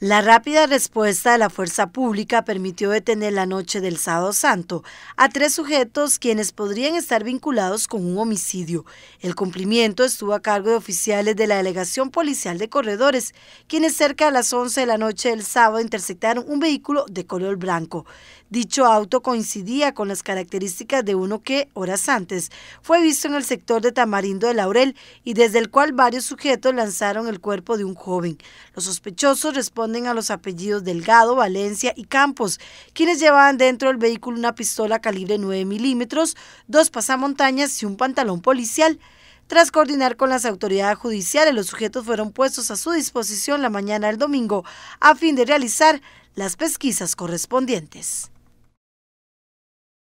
La rápida respuesta de la fuerza pública permitió detener la noche del sábado santo a tres sujetos quienes podrían estar vinculados con un homicidio. El cumplimiento estuvo a cargo de oficiales de la Delegación Policial de Corredores, quienes cerca de las 11 de la noche del sábado interceptaron un vehículo de color blanco. Dicho auto coincidía con las características de uno que, horas antes, fue visto en el sector de Tamarindo de Laurel y desde el cual varios sujetos lanzaron el cuerpo de un joven. Los sospechosos responden a los apellidos Delgado, Valencia y Campos, quienes llevaban dentro del vehículo una pistola calibre 9 milímetros, dos pasamontañas y un pantalón policial. Tras coordinar con las autoridades judiciales, los sujetos fueron puestos a su disposición la mañana del domingo a fin de realizar las pesquisas correspondientes.